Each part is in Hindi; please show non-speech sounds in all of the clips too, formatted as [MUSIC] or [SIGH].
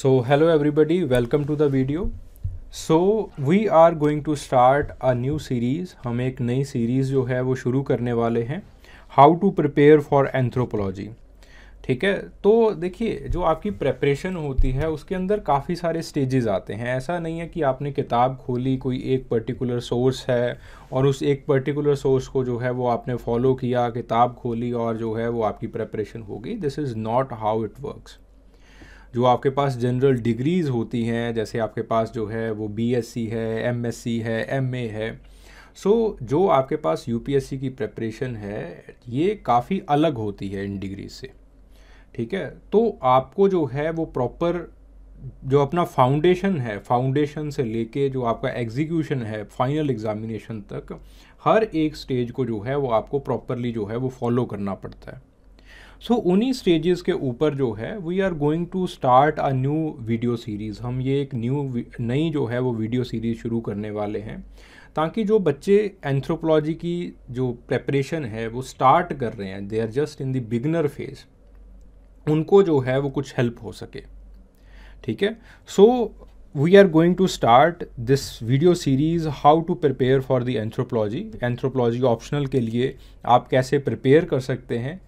So hello everybody welcome to the video so we are going to start a new series हम एक नई सीरीज़ जो है वो शुरू करने वाले हैं how to prepare for anthropology ठीक है तो देखिए जो आपकी प्रेपरेशन होती है उसके अंदर काफ़ी सारे स्टेजेस आते हैं ऐसा नहीं है कि आपने किताब खोली कोई एक पर्टिकुलर सोर्स है और उस एक पर्टिकुलर सोर्स को जो है वो आपने फॉलो किया किताब खोली और जो है वो आपकी प्रेपरेशन होगी this is not how it works जो आपके पास जनरल डिग्रीज़ होती हैं जैसे आपके पास जो है वो बीएससी है एमएससी है एमए है सो so, जो आपके पास यूपीएससी की प्रेपरेशन है ये काफ़ी अलग होती है इन डिग्री से ठीक है तो आपको जो है वो प्रॉपर जो अपना फाउंडेशन है फाउंडेशन से लेके जो आपका एग्जीक्यूशन है फाइनल एग्जामिनेशन तक हर एक स्टेज को जो है वो आपको प्रॉपरली जो है वो फॉलो करना पड़ता है सो so, उन्हीं स्टेजेस के ऊपर जो है we are going to start a new video series हम ये एक न्यू नई जो है वो वीडियो सीरीज़ शुरू करने वाले हैं ताकि जो बच्चे एंथ्रोपोलॉजी की जो प्रेपरेशन है वो स्टार्ट कर रहे हैं they are just in the beginner phase उनको जो है वो कुछ हेल्प हो सके ठीक है so we are going to start this video series how to prepare for the anthropology anthropology optional के लिए आप कैसे प्रिपेयर कर सकते हैं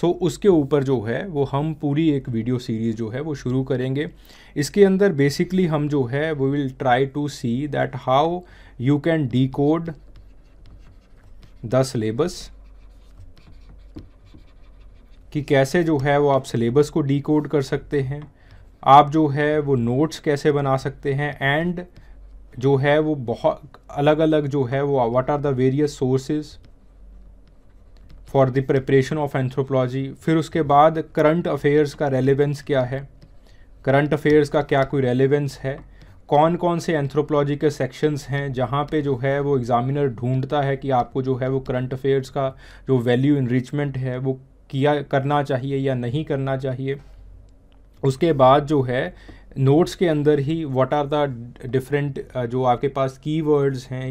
सो so, उसके ऊपर जो है वो हम पूरी एक वीडियो सीरीज़ जो है वो शुरू करेंगे इसके अंदर बेसिकली हम जो है we will try to see that how you can decode the syllabus कि कैसे जो है वो आप सिलेबस को डी कोड कर सकते हैं आप जो है वो नोट्स कैसे बना सकते हैं एंड जो है वो बहुत अलग अलग जो है वो what are the various sources for the preparation of anthropology फिर उसके बाद करंट अफेयर्स का रेलिवेंस क्या है करंट अफेयर्स का क्या कोई रेलिवेंस है कौन कौन से एंथ्रोपोलॉजी के सेक्शंस हैं जहाँ पे जो है वो एग्ज़ामिनर ढूंढता है कि आपको जो है वो करंट अफेयर्स का जो वैल्यू इनरिचमेंट है वो किया करना चाहिए या नहीं करना चाहिए उसके बाद जो है नोट्स के अंदर ही व्हाट आर द डिफरेंट जो आपके पास कीवर्ड्स हैं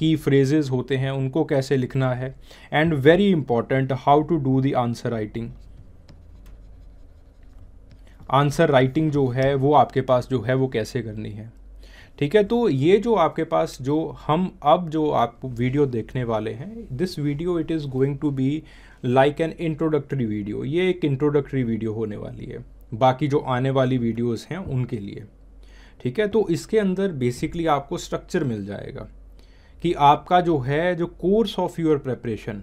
की फ्रेजेस होते हैं उनको कैसे लिखना है and very important how to do the answer writing answer writing जो है वो आपके पास जो है वो कैसे करनी है ठीक है तो ये जो आपके पास जो हम अब जो आप वीडियो देखने वाले हैं this video it is going to be like an introductory video ये एक इंट्रोडक्टरी वीडियो होने वाली है बाकी जो आने वाली वीडियोस हैं उनके लिए ठीक है तो इसके अंदर बेसिकली आपको स्ट्रक्चर मिल जाएगा कि आपका जो है जो कोर्स ऑफ योर प्रेपरेशन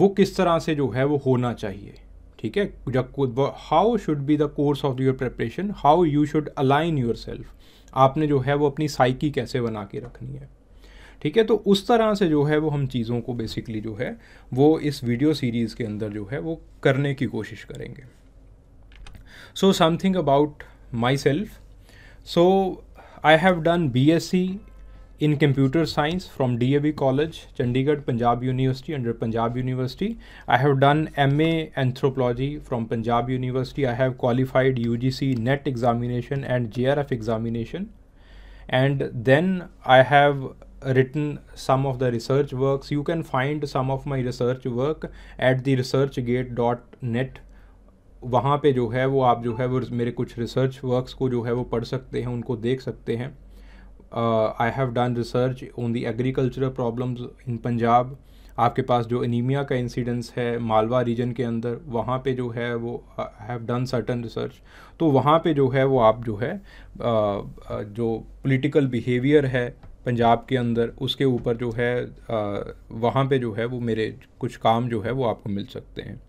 वो किस तरह से जो है वो होना चाहिए ठीक है how should be the course of your preparation how you should align your self आपने जो है वो अपनी साइकी कैसे बना के रखनी है ठीक है तो उस तरह से जो है वो हम चीज़ों को बेसिकली जो है वो इस वीडियो सीरीज़ के अंदर जो है वो करने की कोशिश करेंगे so something about my self so I have done B S C in computer science from D A V college Chandigarh Punjab university under Punjab university I have done M anthropology from Punjab university I have qualified U G C NET examination and J R F examination and then I have written some of the research work you can find some of my research work at the research gate dot net वहाँ पर जो है वो आप जो है वो मेरे कुछ रिसर्च वर्कस को जो है वो पढ़ सकते हैं उनको देख सकते हैं uh, I have done research on the agricultural problems in Punjab. आपके पास जो एनीमिया का इंसिडेंस है मालवा रीजन के अंदर वहाँ पे जो है वो I have done certain research तो वहाँ पे जो है वो आप जो है uh, uh, जो पॉलिटिकल बिहेवियर है पंजाब के अंदर उसके ऊपर जो है uh, वहाँ पे जो है वो मेरे कुछ काम जो है वो आपको मिल सकते हैं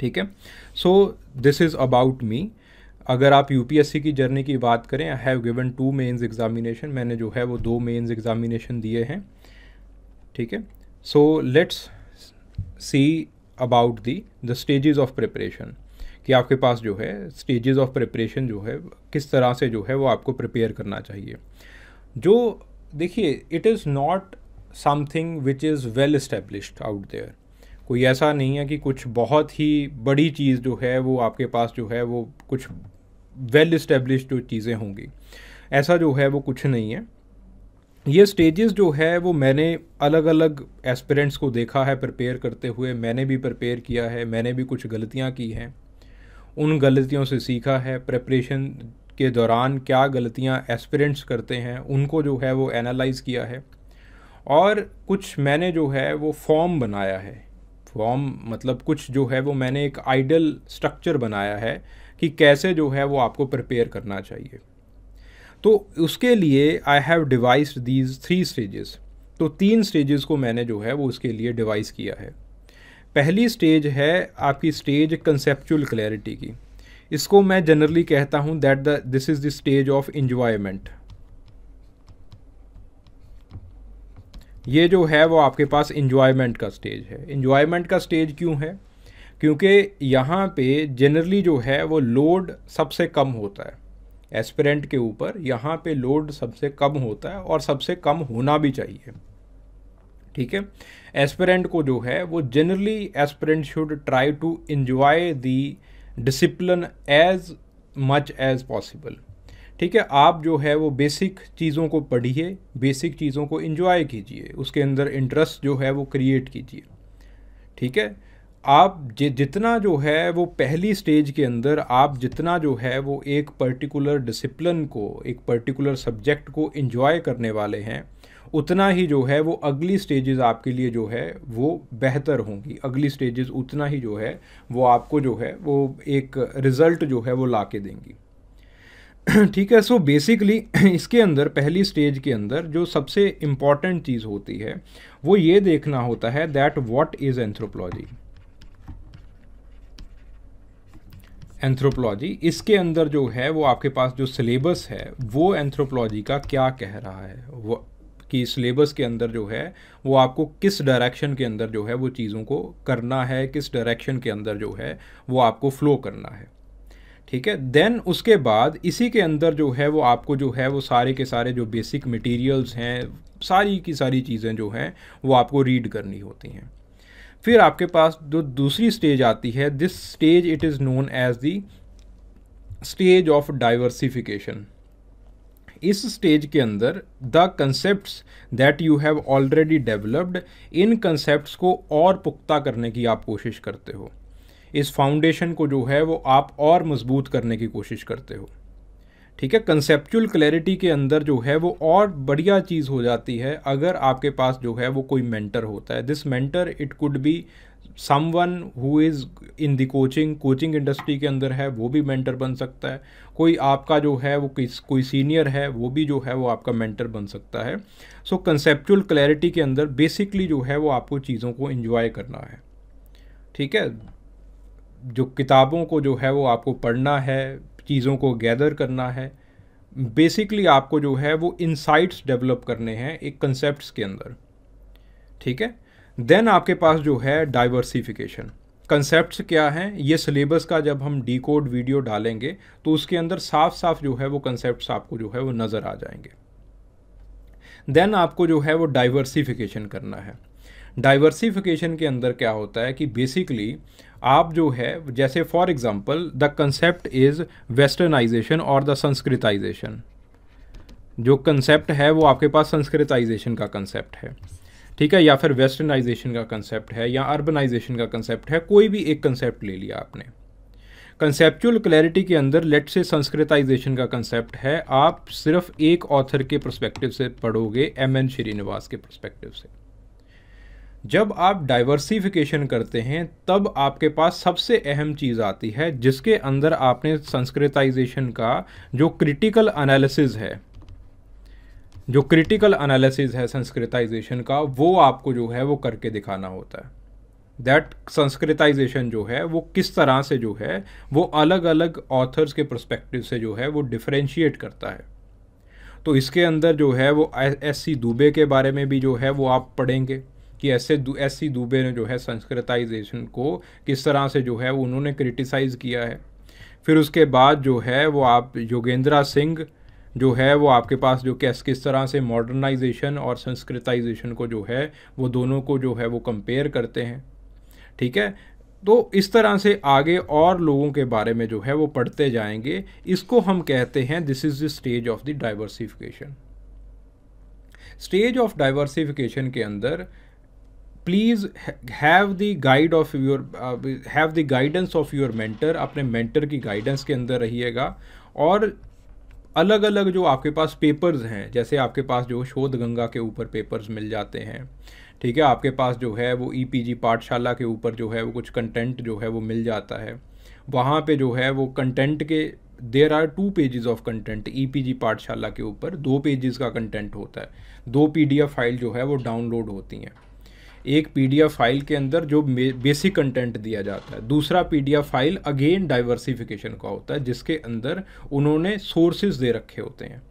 ठीक है so this is about me अगर आप यूपीएससी की जर्नी की बात करें I have given two mains examination मैंने जो है वो दो मेंस एग्ज़ामिनेशन दिए हैं ठीक है so let's see about the the stages of preparation कि आपके पास जो है स्टेजेस ऑफ प्रिपरेशन जो है किस तरह से जो है वो आपको प्रिपेयर करना चाहिए जो देखिए it is not something which is well established out there कोई ऐसा नहीं है कि कुछ बहुत ही बड़ी चीज़ जो है वो आपके पास जो है वो कुछ वेल इस्टेब्लिश जो चीज़ें होंगी ऐसा जो है वो कुछ नहीं है ये स्टेजेस जो है वो मैंने अलग अलग एस्पिरेंट्स को देखा है प्रिपेयर करते हुए मैंने भी प्रिपेयर किया है मैंने भी कुछ गलतियाँ की हैं उन गलतियों से सीखा है प्रपरेशन के दौरान क्या गलतियाँ एस्पिरेंट्स करते हैं उनको जो है वो एनालाइज़ किया है और कुछ मैंने जो है वो फॉर्म बनाया है फॉर्म मतलब कुछ जो है वो मैंने एक आइडल स्ट्रक्चर बनाया है कि कैसे जो है वो आपको प्रिपेयर करना चाहिए तो उसके लिए I have devise these three stages तो तीन स्टेजेस को मैंने जो है वो उसके लिए डिवाइस किया है पहली स्टेज है आपकी स्टेज कंसेप्चुअल क्लैरिटी की इसको मैं जनरली कहता हूँ that the this is the stage of enjoyment ये जो है वो आपके पास इंजॉयमेंट का स्टेज है इंजॉयमेंट का स्टेज क्यों है क्योंकि यहाँ पे जनरली जो है वो लोड सबसे कम होता है एस्पिरेंट के ऊपर यहाँ पे लोड सबसे कम होता है और सबसे कम होना भी चाहिए ठीक है एस्पिरेंट को जो है वो generally aspirant should try to enjoy the discipline as much as possible ठीक है आप जो है वो बेसिक चीज़ों को पढ़िए बेसिक चीज़ों को इन्जॉय कीजिए उसके अंदर इंटरेस्ट जो है वो क्रिएट कीजिए ठीक है आप जितना जो है वो पहली स्टेज के अंदर आप जितना जो है वो एक पर्टिकुलर डिसिप्लिन को एक पर्टिकुलर सब्जेक्ट को इन्जॉय करने वाले हैं उतना ही जो है वो अगली स्टेजेस आपके लिए जो है वो बेहतर होंगी अगली स्टेजेस उतना ही जो है वो आपको जो है वो एक रिज़ल्ट जो है वो ला के देंगी [CLEARS THROAT] ठीक है सो so बेसिकली [CLEARS THROAT] इसके अंदर पहली स्टेज के अंदर जो सबसे इम्पॉर्टेंट चीज़ होती है वो ये देखना होता है that what is anthropology anthropology इसके अंदर जो है वो आपके पास जो सिलेबस है वो एंथ्रोपोलॉजी का क्या कह रहा है वो कि सिलेबस के अंदर जो है वो आपको किस डायरेक्शन के अंदर जो है वो चीज़ों को करना है किस डायरेक्शन के अंदर जो है वो आपको फ्लो करना है ठीक है देन उसके बाद इसी के अंदर जो है वो आपको जो है वो सारे के सारे जो बेसिक मटेरियल्स हैं सारी की सारी चीज़ें जो हैं वो आपको रीड करनी होती हैं फिर आपके पास जो दूसरी स्टेज आती है this stage it is known as the stage of diversification इस स्टेज के अंदर the concept that you have already developed इन कंसेप्ट को और पुख्ता करने की आप कोशिश करते हो इस फाउंडेशन को जो है वो आप और मजबूत करने की कोशिश करते हो ठीक है कंसेप्चुअल क्लैरिटी के अंदर जो है वो और बढ़िया चीज़ हो जाती है अगर आपके पास जो है वो कोई मेंटर होता है this mentor it could be someone who is in the coaching coaching industry के अंदर है वो भी मेंटर बन सकता है कोई आपका जो है वो किस कोई सीनियर है वो भी जो है वो आपका मेंटर बन सकता है सो कंसेप्चुअल क्लैरिटी के अंदर बेसिकली जो है वो आपको चीज़ों को इन्जॉय करना है ठीक है जो किताबों को जो है वो आपको पढ़ना है चीज़ों को गैदर करना है बेसिकली आपको जो है वो इंसाइट्स डेवलप करने हैं एक कंसेप्ट के अंदर ठीक है देन आपके पास जो है डाइवर्सिफिकेशन कंसेप्ट क्या हैं ये सिलेबस का जब हम डी कोड वीडियो डालेंगे तो उसके अंदर साफ साफ जो है वो कंसेप्ट आपको जो है वो नज़र आ जाएंगे देन आपको जो है वो डाइवर्सिफिकेशन करना है डाइवर्सिफिकेशन के अंदर क्या होता है कि बेसिकली आप जो है जैसे for example the concept is westernization और द संस्कृताइजेशन जो कंसेप्ट है वो आपके पास संस्कृताइजेशन का कंसेप्ट है ठीक है या फिर वेस्टर्नाइजेशन का कंसेप्ट है या अर्बनाइजेशन का कंसेप्ट है कोई भी एक कंसेप्ट ले लिया आपने कंसेप्चुअल क्लैरिटी के अंदर लेट से संस्कृताइजेशन का कंसेप्ट है आप सिर्फ एक ऑथर के प्रस्पेक्टिव से पढ़ोगे एम एन श्रीनिवास के प्रस्पेक्टिव से जब आप डाइवर्सिफिकेशन करते हैं तब आपके पास सबसे अहम चीज़ आती है जिसके अंदर आपने संस्कृताइजेशन का जो क्रिटिकल एनालिसिस है जो क्रिटिकल एनालिसिस है संस्कृताइजेशन का वो आपको जो है वो करके दिखाना होता है दैट संस्कृताइजेशन जो है वो किस तरह से जो है वो अलग अलग ऑथर्स के प्रस्पेक्टिव से जो है वो डिफ्रेंशिएट करता है तो इसके अंदर जो है वो एस सी दुबे के बारे में भी जो है वो आप पढ़ेंगे कि ऐसे दु, ऐसी दुबे ने जो है संस्कृताइजेशन को किस तरह से जो है उन्होंने क्रिटिसाइज़ किया है फिर उसके बाद जो है वो आप योगेंद्रा सिंह जो है वो आपके पास जो कैस किस तरह से मॉडर्नाइजेशन और संस्कृताइजेशन को जो है वो दोनों को जो है वो कंपेयर करते हैं ठीक है तो इस तरह से आगे और लोगों के बारे में जो है वो पढ़ते जाएंगे इसको हम कहते हैं this is the stage of the diversification stage of diversification के अंदर please have the guide of your have the guidance of your mentor अपने मेंटर की गाइडेंस के अंदर रहिएगा और अलग अलग जो आपके पास पेपर्स हैं जैसे आपके पास जो शोध गंगा के ऊपर पेपर्स मिल जाते हैं ठीक है आपके पास जो है वो ईपीजी e पाठशाला के ऊपर जो है वो कुछ कंटेंट जो है वो मिल जाता है वहाँ पे जो है वो कंटेंट के there are two pages of content EPG Pathshala के ऊपर दो पेजेस का कंटेंट होता है दो पीडीएफ फाइल जो है वो डाउनलोड होती हैं एक पीडीएफ फाइल के अंदर जो बेसिक कंटेंट दिया जाता है दूसरा पीडीएफ फाइल अगेन डाइवर्सिफिकेशन का होता है जिसके अंदर उन्होंने सोर्सेज दे रखे होते हैं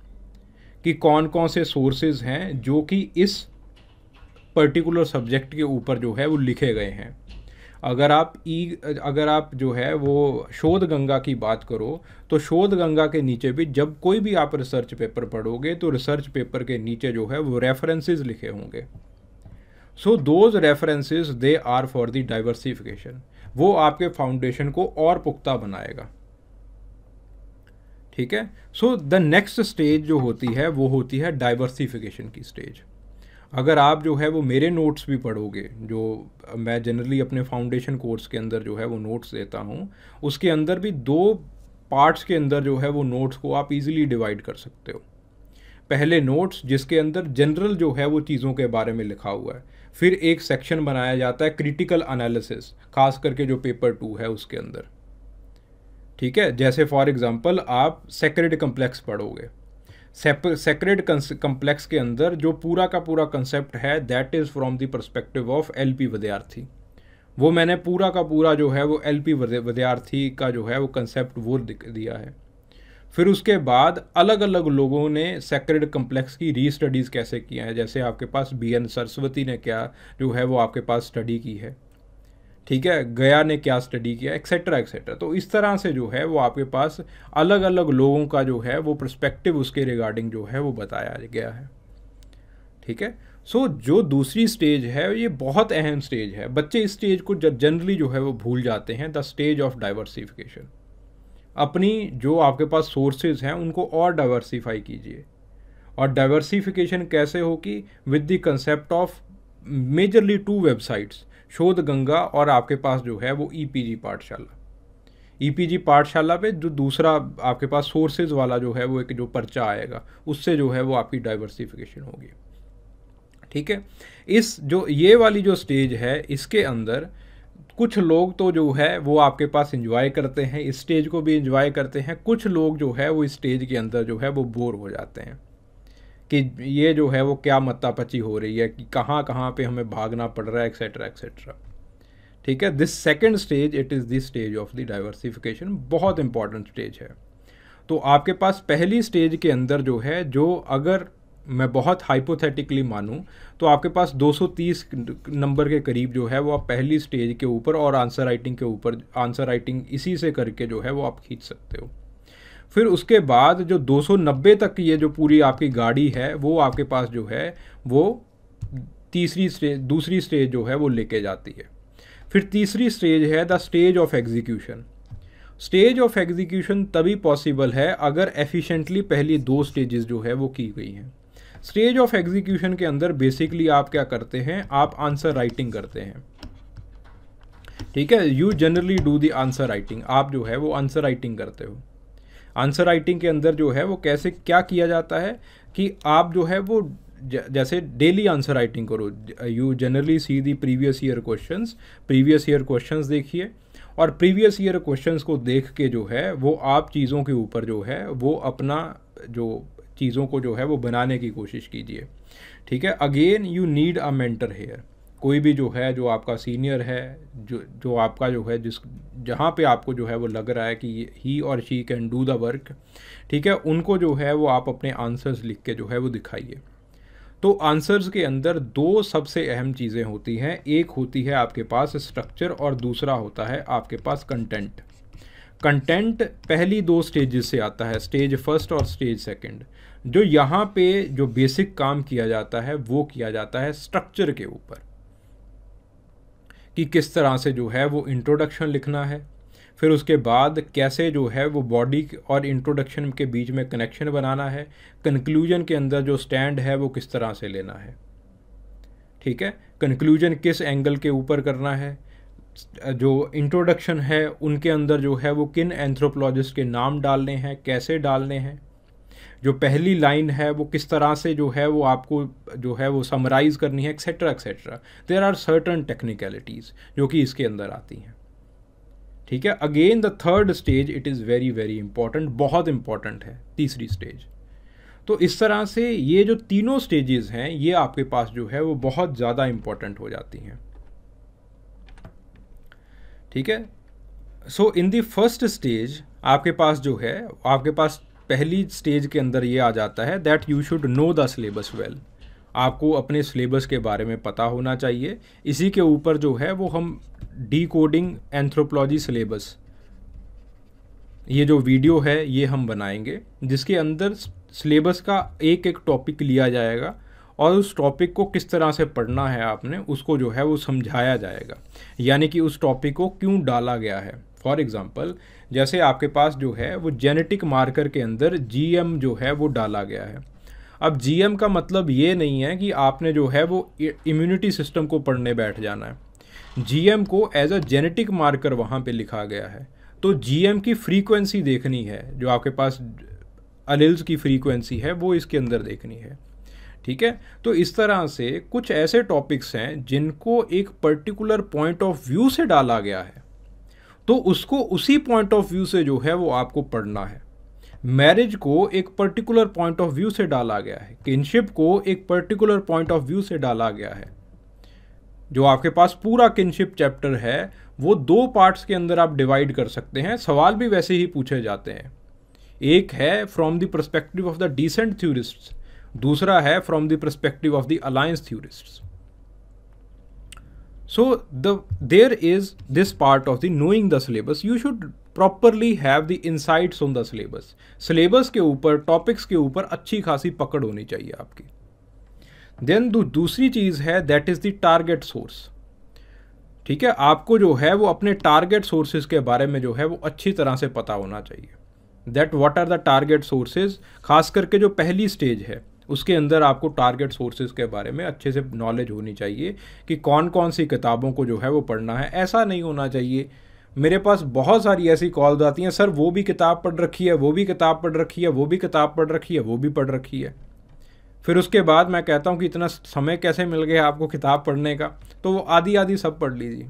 कि कौन कौन से सोर्सेज हैं जो कि इस पर्टिकुलर सब्जेक्ट के ऊपर जो है वो लिखे गए हैं अगर आप ई अगर आप जो है वो शोध गंगा की बात करो तो शोध गंगा के नीचे भी जब कोई भी आप रिसर्च पेपर पढ़ोगे तो रिसर्च पेपर के नीचे जो है वो रेफरेंसेस लिखे होंगे so those references they are for the diversification वो आपके फाउंडेशन को और पुख्ता बनाएगा ठीक है सो द नेक्स्ट स्टेज जो होती है वो होती है डाइवर्सिफिकेशन की स्टेज अगर आप जो है वो मेरे नोट्स भी पढ़ोगे जो मैं जनरली अपने फाउंडेशन कोर्स के अंदर जो है वो नोट्स देता हूँ उसके अंदर भी दो पार्ट्स के अंदर जो है वो नोट्स को आप इजीली डिवाइड कर सकते हो पहले नोट्स जिसके अंदर जनरल जो है वो चीज़ों के बारे में लिखा हुआ है फिर एक सेक्शन बनाया जाता है क्रिटिकल एनालिसिस खास करके जो पेपर टू है उसके अंदर ठीक है जैसे फॉर एग्जांपल आप सेक्रेड कम्प्लेक्स पढ़ोगे सेक्रेड कम्प्लेक्स के अंदर जो पूरा का पूरा कंसेप्ट है that is from the perspective of L P Vidyarthi वो मैंने पूरा का पूरा जो है वो एल पी विद्यार्थी का जो है वो कंसेप्ट वो दिया है फिर उसके बाद अलग अलग लोगों ने सेक्रेड कम्प्लेक्स की री स्टडीज़ कैसे किया है जैसे आपके पास बी एन सरस्वती ने क्या जो है वो आपके पास स्टडी की है ठीक है गया ने क्या स्टडी किया एक्सेट्रा एक्सेट्रा तो इस तरह से जो है वो आपके पास अलग अलग लोगों का जो है वो प्रस्पेक्टिव उसके रिगार्डिंग जो है वो बताया गया है ठीक है सो so, जो दूसरी स्टेज है ये बहुत अहम स्टेज है बच्चे इस स्टेज को जनरली जो है वो भूल जाते हैं द स्टेज ऑफ डाइवर्सिफिकेशन अपनी जो आपके पास सोर्सेज हैं उनको और डाइवर्सीफाई कीजिए और डाइवर्सीफिकेशन कैसे होगी with the concept of majorly two websites Shodhganga और आपके पास जो है वो EPG e Pathshala EPG e Pathshala पे जो दूसरा आपके पास सोर्सेज वाला जो है वो एक जो पर्चा आएगा उससे जो है वो आपकी डाइवर्सिफिकेशन होगी ठीक है इस जो ये वाली जो स्टेज है इसके अंदर कुछ लोग तो जो है वो आपके पास इंजॉय करते हैं इस स्टेज को भी इंजॉय करते हैं कुछ लोग जो है वो स्टेज के अंदर जो है वो बोर हो जाते हैं कि ये जो है वो क्या मत्तापची हो रही है कि कहाँ कहाँ पे हमें भागना पड़ रहा है एक्सेट्रा एक्सेट्रा ठीक है this second stage it is this stage of the diversification बहुत इंपॉर्टेंट स्टेज है तो आपके पास पहली स्टेज के अंदर जो है जो अगर मैं बहुत हाइपोथेटिकली मानूँ तो आपके पास 230 नंबर के करीब जो है वो आप पहली स्टेज के ऊपर और आंसर राइटिंग के ऊपर आंसर राइटिंग इसी से करके जो है वो आप खींच सकते हो फिर उसके बाद जो 290 तक ये जो पूरी आपकी गाड़ी है वो आपके पास जो है वो तीसरी स्टेज दूसरी स्टेज जो है वो लेके जाती है फिर तीसरी स्टेज है the stage of execution stage of execution तभी पॉसिबल है अगर एफिशिएंटली पहली दो स्टेजेस जो है वो की गई हैं स्टेज ऑफ एग्जीक्यूशन के अंदर बेसिकली आप क्या करते हैं आप आंसर राइटिंग करते हैं ठीक है you generally do the answer writing आप जो है वो आंसर राइटिंग करते हो आंसर राइटिंग के अंदर जो है वो कैसे क्या किया जाता है कि आप जो है वो जैसे डेली आंसर राइटिंग करो you generally see the previous year questions previous year questions देखिए और प्रीवियस ईयर क्वेश्चंस को देख के जो है वो आप चीज़ों के ऊपर जो है वो अपना जो चीज़ों को जो है वो बनाने की कोशिश कीजिए ठीक है again you need a mentor here कोई भी जो है जो आपका सीनियर है जो जो आपका जो है जिस जहाँ पे आपको जो है वो लग रहा है कि ही और she can do the work ठीक है उनको जो है वो आप अपने आंसर्स लिख के जो है वो दिखाइए तो आंसर्स के अंदर दो सबसे अहम चीज़ें होती हैं एक होती है आपके पास स्ट्रक्चर और दूसरा होता है आपके पास कंटेंट कंटेंट पहली दो स्टेज से आता है स्टेज फर्स्ट और स्टेज सेकेंड जो यहाँ पे जो बेसिक काम किया जाता है वो किया जाता है स्ट्रक्चर के ऊपर कि किस तरह से जो है वो इंट्रोडक्शन लिखना है फिर उसके बाद कैसे जो है वो बॉडी और इंट्रोडक्शन के बीच में कनेक्शन बनाना है कंक्लूजन के अंदर जो स्टैंड है वो किस तरह से लेना है ठीक है कंक्लूजन किस एंगल के ऊपर करना है जो इंट्रोडक्शन है उनके अंदर जो है वो किन एंथ्रोपोलॉजिस्ट के नाम डालने हैं कैसे डालने हैं जो पहली लाइन है वो किस तरह से जो है वो आपको जो है वो समराइज़ करनी है etcetera etcetera there are certain technicalities जो कि इसके अंदर आती हैं ठीक है again the third stage it is very very important बहुत इंपॉर्टेंट है तीसरी स्टेज तो इस तरह से ये जो तीनों स्टेजेस हैं ये आपके पास जो है वो बहुत ज़्यादा इम्पॉर्टेंट हो जाती हैं ठीक है सो इन दी फर्स्ट स्टेज आपके पास जो है आपके पास पहली स्टेज के अंदर ये आ जाता है that you should know the syllabus well आपको अपने सिलेबस के बारे में पता होना चाहिए इसी के ऊपर जो है वो हम डी कोडिंग एंथ्रोपोलॉजी सिलेबस ये जो वीडियो है ये हम बनाएंगे जिसके अंदर सिलेबस का एक एक टॉपिक लिया जाएगा और उस टॉपिक को किस तरह से पढ़ना है आपने उसको जो है वो समझाया जाएगा यानी कि उस टॉपिक को क्यों डाला गया है फॉर एग्ज़ाम्पल जैसे आपके पास जो है वो जेनेटिक मार्कर के अंदर जी जो है वो डाला गया है अब जीएम का मतलब ये नहीं है कि आपने जो है वो इम्यूनिटी सिस्टम को पढ़ने बैठ जाना है जीएम को एज अ जेनेटिक मार्कर वहाँ पे लिखा गया है तो जीएम की फ्रीक्वेंसी देखनी है जो आपके पास अनिल्स की फ्रीक्वेंसी है वो इसके अंदर देखनी है ठीक है तो इस तरह से कुछ ऐसे टॉपिक्स हैं जिनको एक पर्टिकुलर पॉइंट ऑफ व्यू से डाला गया है तो उसको उसी पॉइंट ऑफ व्यू से जो है वो आपको पढ़ना है मैरिज को एक पर्टिकुलर पॉइंट ऑफ व्यू से डाला गया है किनशिप को एक पर्टिकुलर पॉइंट ऑफ व्यू से डाला गया है जो आपके पास पूरा किनशिप चैप्टर है वो दो पार्ट्स के अंदर आप डिवाइड कर सकते हैं सवाल भी वैसे ही पूछे जाते हैं एक है from the perspective of the descent theorist दूसरा है from the perspective of the alliance theorists so the there is this part of the knowing the syllabus you should properly have the insights on the syllabus syllabus के ऊपर टॉपिक्स के ऊपर अच्छी खासी पकड़ होनी चाहिए आपकी देन दूसरी चीज़ है that is the target source ठीक है आपको जो है वो अपने टारगेट सोर्सेज के बारे में जो है वो अच्छी तरह से पता होना चाहिए that what are the target sources खास करके जो पहली स्टेज है उसके अंदर आपको टारगेट सोर्सेज के बारे में अच्छे से नॉलेज होनी चाहिए कि कौन कौन सी किताबों को जो है वो पढ़ना है ऐसा नहीं होना चाहिए मेरे पास बहुत सारी ऐसी कॉल्स आती हैं सर वो भी किताब पढ़ रखी है वो भी किताब पढ़ रखी है वो भी किताब पढ़ रखी है वो भी पढ़ रखी है फिर उसके बाद मैं कहता हूँ कि इतना समय कैसे मिल गया आपको किताब पढ़ने का तो वो आधी आधी सब पढ़ लीजिए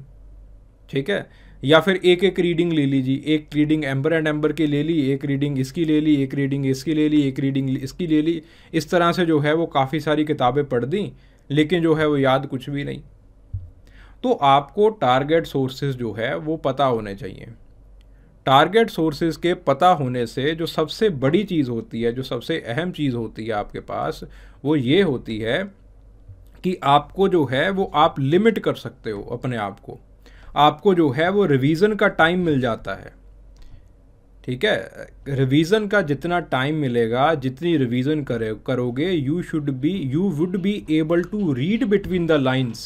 ठीक है या फिर एक एक रीडिंग ले लीजिए एक रीडिंग एम्बर एंड एम्बर की ले ली एक रीडिंग इसकी ले ली एक रीडिंग इसकी ले ली एक रीडिंग इसकी ले ली इस तरह से जो है वो काफ़ी सारी किताबें पढ़ दी लेकिन जो है वो याद कुछ भी नहीं तो आपको टारगेट सोर्सेज जो है वो पता होने चाहिए टारगेट सोर्सेज के पता होने से जो सबसे बड़ी चीज़ होती है जो सबसे अहम चीज़ होती है आपके पास वो ये होती है कि आपको जो है वो आप लिमिट कर सकते हो अपने आप को आपको जो है वो रिवीज़न का टाइम मिल जाता है ठीक है रिवीज़न का जितना टाइम मिलेगा जितनी रिवीज़न करे करोगे you should be you would be able to read between the lines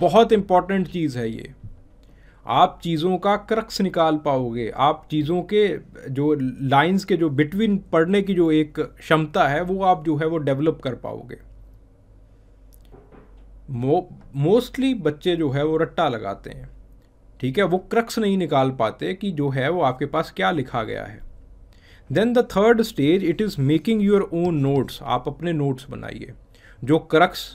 बहुत इम्पॉर्टेंट चीज़ है ये आप चीज़ों का क्रक्स निकाल पाओगे आप चीज़ों के जो लाइंस के जो बिटवीन पढ़ने की जो एक क्षमता है वो आप जो है वो डेवलप कर पाओगे मोस्टली बच्चे जो है वो रट्टा लगाते हैं ठीक है वो क्रक्स नहीं निकाल पाते कि जो है वो आपके पास क्या लिखा गया है then the third stage it is making your own notes आप अपने नोट्स बनाइए जो क्रक्स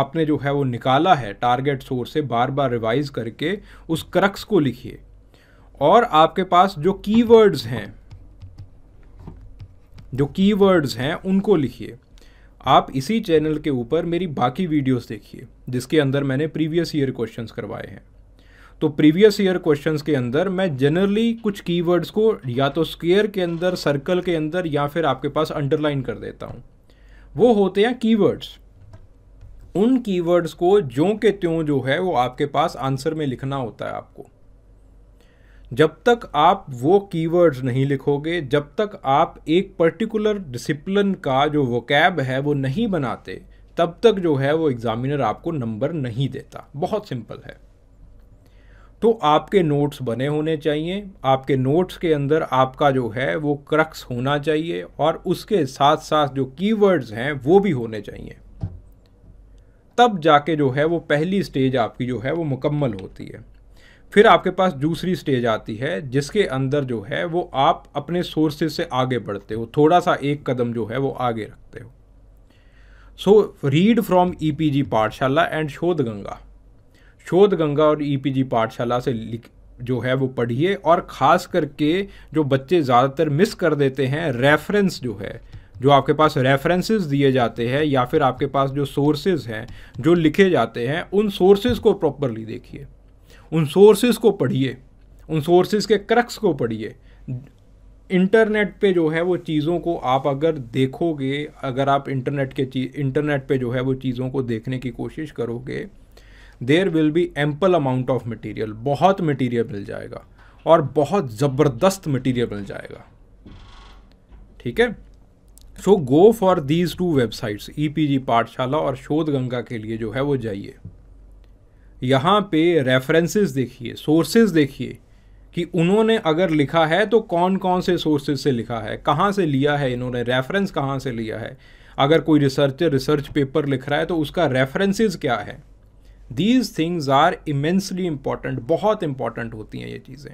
आपने जो है वो निकाला है टारगेट सोर्स से बार बार रिवाइज करके उस क्रक्स को लिखिए और आपके पास जो कीवर्ड्स हैं जो कीवर्ड्स हैं उनको लिखिए आप इसी चैनल के ऊपर मेरी बाकी वीडियोस देखिए जिसके अंदर मैंने प्रीवियस ईयर क्वेश्चंस करवाए हैं तो प्रीवियस ईयर क्वेश्चंस के अंदर मैं जनरली कुछ कीवर्ड्स को या तो स्केयर के अंदर सर्कल के अंदर या फिर आपके पास अंडरलाइन कर देता हूँ वो होते हैं कीवर्ड्स उन कीवर्ड्स को जो के त्यों जो है वो आपके पास आंसर में लिखना होता है आपको जब तक आप वो कीवर्ड्स नहीं लिखोगे जब तक आप एक पर्टिकुलर डिसिप्लिन का जो वोकैब है वो नहीं बनाते तब तक जो है वो एग्ज़ामिनर आपको नंबर नहीं देता बहुत सिंपल है तो आपके नोट्स बने होने चाहिए आपके नोट्स के अंदर आपका जो है वो क्रक्स होना चाहिए और उसके साथ साथ जो कीवर्ड्स हैं वो भी होने चाहिए तब जाके जो है वो पहली स्टेज आपकी जो है वो मुकम्मल होती है फिर आपके पास दूसरी स्टेज आती है जिसके अंदर जो है वो आप अपने सोर्सेज से आगे बढ़ते हो थोड़ा सा एक कदम जो है वो आगे रखते हो so read from E P G Pathshala and शोध गंगा शोध गंगा और ई पी जी पाठशाला से लिख जो है वो पढ़िए और ख़ास करके जो बच्चे ज़्यादातर मिस कर देते हैं रेफरेंस जो है जो आपके पास रेफरेंसेस दिए जाते हैं या फिर आपके पास जो सोर्सेज हैं जो लिखे जाते हैं उन सोर्सेज को प्रॉपरली देखिए उन सोर्सेज को पढ़िए उन सोर्सेज के क्रक्स को पढ़िए इंटरनेट पे जो है वो चीज़ों को आप अगर देखोगे अगर आप इंटरनेट के चीज इंटरनेट पे जो है वो चीज़ों को देखने की कोशिश करोगे there will be ample amount of material बहुत मटीरियल मिल जाएगा और बहुत ज़बरदस्त मटीरियल मिल जाएगा ठीक है so go for these two websites E P G Pathshala और शोध गंगा के लिए जो है वो जाइए यहाँ पे रेफरेंसेस देखिए सोर्सेज देखिए कि उन्होंने अगर लिखा है तो कौन कौन से सोर्सेज से लिखा है कहाँ से लिया है इन्होंने रेफरेंस कहाँ से लिया है अगर कोई रिसर्चर रिसर्च पेपर लिख रहा है तो उसका रेफरेंसेज क्या है these things are immensely important बहुत इम्पॉर्टेंट होती हैं ये चीज़ें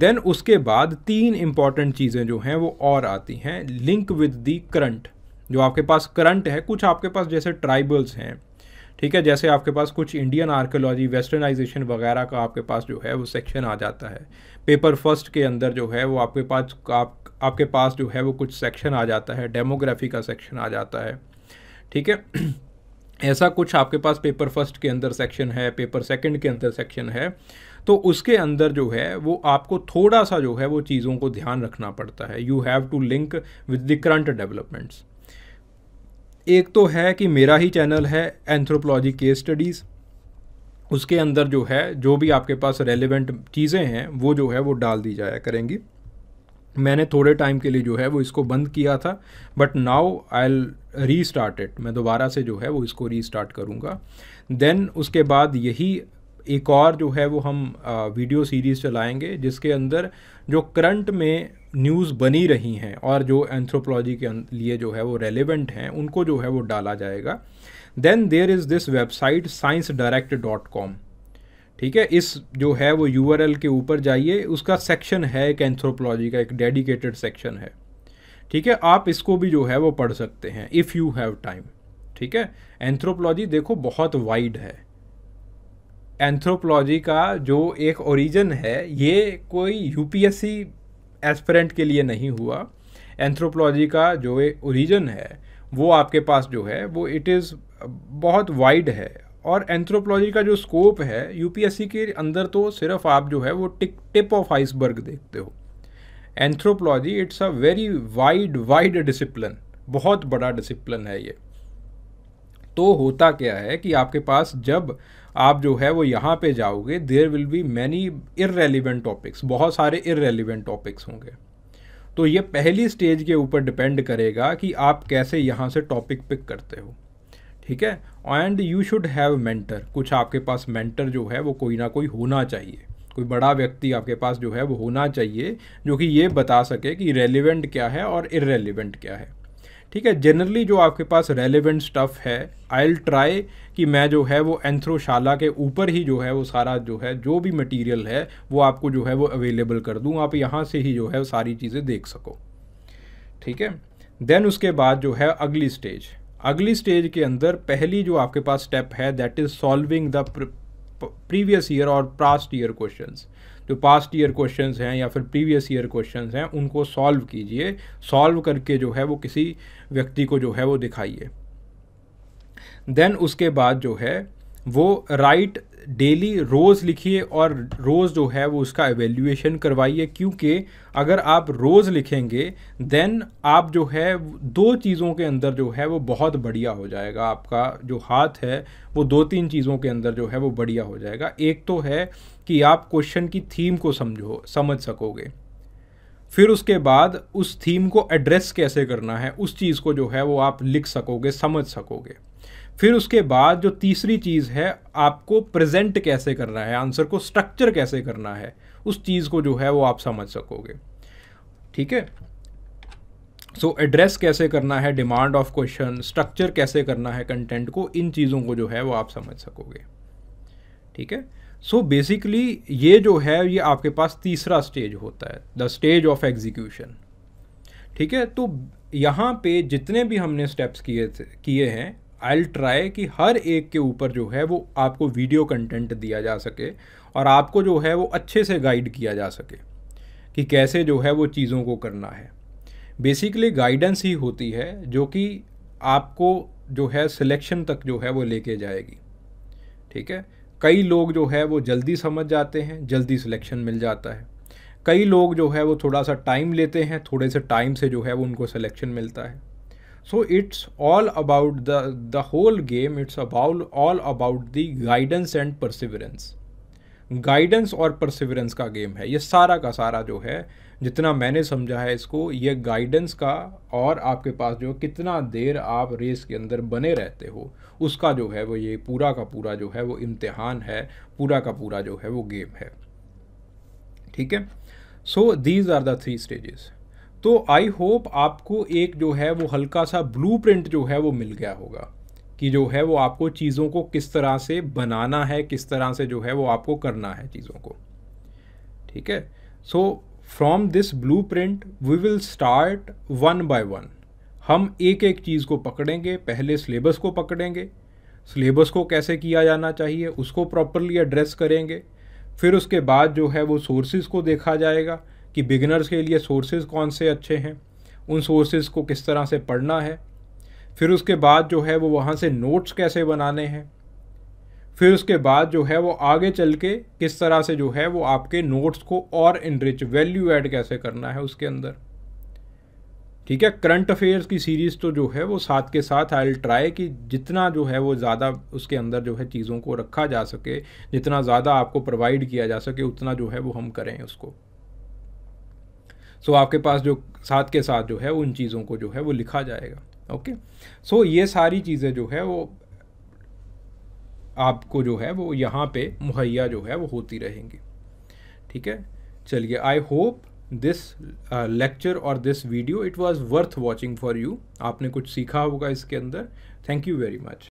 देन उसके बाद तीन इम्पॉर्टेंट चीज़ें जो हैं वो और आती हैं लिंक विद दी करंट जो आपके पास करंट है कुछ आपके पास जैसे ट्राइबल्स हैं ठीक है जैसे आपके पास कुछ इंडियन आर्कोलॉजी वेस्टर्नाइजेशन वगैरह का आपके पास जो है वो सेक्शन आ जाता है पेपर फर्स्ट के अंदर जो है वो आपके पास आप आपके पास जो है वो कुछ सेक्शन आ जाता है डेमोग्राफी का सेक्शन आ जाता है ठीक है [CLEARS THROAT] ऐसा कुछ आपके पास पेपर फर्स्ट के अंदर सेक्शन है पेपर सेकंड के अंदर सेक्शन है तो उसके अंदर जो है वो आपको थोड़ा सा जो है वो चीज़ों को ध्यान रखना पड़ता है you have to link with the current developments एक तो है कि मेरा ही चैनल है एंथ्रोपोलॉजी केस स्टडीज़ उसके अंदर जो है जो भी आपके पास रेलिवेंट चीज़ें हैं वो जो है वो डाल दी जाया करेंगी मैंने थोड़े टाइम के लिए जो है वो इसको बंद किया था but now I'll start it मैं दोबारा से जो है वो इसको री स्टार्ट करूँगा देन उसके बाद यही एक और जो है वो हम वीडियो सीरीज़ चलाएंगे जिसके अंदर जो करंट में न्यूज़ बनी रही हैं और जो एंथ्रोपोलॉजी के लिए जो है वो रेलिवेंट हैं उनको जो है वो डाला जाएगा then there is this website science direct dot com ठीक है इस जो है वो यू के ऊपर जाइए उसका सेक्शन है एक एंथ्रोपोलॉजी का एक डेडिकेटेड सेक्शन है ठीक है आप इसको भी जो है वो पढ़ सकते हैं इफ़ यू हैव टाइम ठीक है एंथ्रोपोलॉजी देखो बहुत वाइड है एंथ्रोपोलॉजी का जो एक ओरिजिन है ये कोई यूपीएससी एस्पिरेंट के लिए नहीं हुआ एंथ्रोपोलॉजी का जो ओरिजिन है वो आपके पास जो है वो इट इज़ बहुत वाइड है और एंथ्रोपोलॉजी का जो स्कोप है यूपीएससी के अंदर तो सिर्फ आप जो है वो टिक टिप ऑफ आइसबर्ग देखते हो anthropology it's a very wide wide discipline बहुत बड़ा डिसिप्लिन है ये तो होता क्या है कि आपके पास जब आप जो है वो यहाँ पे जाओगे there will be many irrelevant topics बहुत सारे इरेलीवेंट टॉपिक्स होंगे तो ये पहली स्टेज के ऊपर डिपेंड करेगा कि आप कैसे यहाँ से टॉपिक पिक करते हो ठीक है and you should have mentor कुछ आपके पास मेंटर जो है वो कोई ना कोई होना चाहिए कोई बड़ा व्यक्ति आपके पास जो है वो होना चाहिए जो कि ये बता सके कि रेलिवेंट क्या है और इरेलीवेंट क्या है ठीक है जनरली जो आपके पास रेलिवेंट स्टफ़ है आई एल ट्राई कि मैं जो है वो एंथ्रोशाला के ऊपर ही जो है वो सारा जो है जो भी मटेरियल है वो आपको जो है वो अवेलेबल कर दूँ आप यहाँ से ही जो है सारी चीज़ें देख सको ठीक है देन उसके बाद जो है अगली स्टेज अगली स्टेज के अंदर पहली जो आपके पास स्टेप है that is solving the previous year और पास्ट ईयर क्वेश्चंस जो पास्ट ईयर क्वेश्चंस हैं या फिर प्रीवियस ईयर क्वेश्चंस हैं उनको सॉल्व कीजिए सॉल्व करके जो है वो किसी व्यक्ति को जो है वो दिखाइए देन उसके बाद जो है वो राइट डेली रोज़ लिखिए और रोज़ जो है वो उसका एवेल्यूएशन करवाइए क्योंकि अगर आप रोज़ लिखेंगे देन आप जो है दो चीज़ों के अंदर जो है वो बहुत बढ़िया हो जाएगा आपका जो हाथ है वो दो तीन चीज़ों के अंदर जो है वो बढ़िया हो जाएगा एक तो है कि आप क्वेश्चन की थीम को समझो समझ सकोगे फिर उसके बाद उस थीम को एड्रेस कैसे करना है उस चीज़ को जो है वो आप लिख सकोगे समझ सकोगे फिर उसके बाद जो तीसरी चीज़ है आपको प्रेजेंट कैसे करना है आंसर को स्ट्रक्चर कैसे करना है उस चीज़ को जो है वो आप समझ सकोगे ठीक है सो एड्रेस कैसे करना है डिमांड ऑफ क्वेश्चन स्ट्रक्चर कैसे करना है कंटेंट को इन चीज़ों को जो है वो आप समझ सकोगे ठीक है सो so बेसिकली ये जो है ये आपके पास तीसरा स्टेज होता है द स्टेज ऑफ एग्जीक्यूशन ठीक है तो यहाँ पे जितने भी हमने स्टेप्स किए किए हैं आई ट्राई कि हर एक के ऊपर जो है वो आपको वीडियो कंटेंट दिया जा सके और आपको जो है वो अच्छे से गाइड किया जा सके कि कैसे जो है वो चीज़ों को करना है बेसिकली गाइडेंस ही होती है जो कि आपको जो है सिलेक्शन तक जो है वो लेके जाएगी ठीक है कई लोग जो है वो जल्दी समझ जाते हैं जल्दी सिलेक्शन मिल जाता है कई लोग जो है वो थोड़ा सा टाइम लेते हैं थोड़े से टाइम से जो है वो उनको सिलेक्शन मिलता है so it's all about the the whole game it's about all about the guidance and perseverance guidance और परसिवरेंस का गेम है ये सारा का सारा जो है जितना मैंने समझा है इसको ये गाइडेंस का और आपके पास जो कितना देर आप रेस के अंदर बने रहते हो उसका जो है वो ये पूरा का पूरा जो है वो इम्तिहान है पूरा का पूरा जो है वो गेम है ठीक है so these are the three stages तो आई होप आपको एक जो है वो हल्का सा ब्लू जो है वो मिल गया होगा कि जो है वो आपको चीज़ों को किस तरह से बनाना है किस तरह से जो है वो आपको करना है चीज़ों को ठीक है so from this blueprint we will start one by one हम एक एक चीज़ को पकड़ेंगे पहले सिलेबस को पकड़ेंगे सिलेबस को कैसे किया जाना चाहिए उसको प्रॉपरली एड्रेस करेंगे फिर उसके बाद जो है वो सोर्सेज को देखा जाएगा कि बिगिनर्स के लिए सोर्सेज कौन से अच्छे हैं उन सोर्सेज को किस तरह से पढ़ना है फिर उसके बाद जो है वो वहाँ से नोट्स कैसे बनाने हैं फिर उसके बाद जो है वो आगे चल के किस तरह से जो है वो आपके नोट्स को और इनरिच वैल्यू ऐड कैसे करना है उसके अंदर ठीक है करंट अफेयर्स की सीरीज़ तो जो है वो साथ के साथ आई विल ट्राई कि जितना जो है वो ज़्यादा उसके अंदर जो है चीज़ों को रखा जा सके जितना ज़्यादा आपको प्रोवाइड किया जा सके उतना जो है वो हम करें उसको सो so, आपके पास जो साथ के साथ जो है उन चीज़ों को जो है वो लिखा जाएगा ओके सो so, ये सारी चीज़ें जो है वो आपको जो है वो यहाँ पे मुहैया जो है वो होती रहेंगी ठीक है चलिए आई होप दिस लेक्चर और this video it was worth watching for you आपने कुछ सीखा होगा इसके अंदर थैंक यू वेरी मच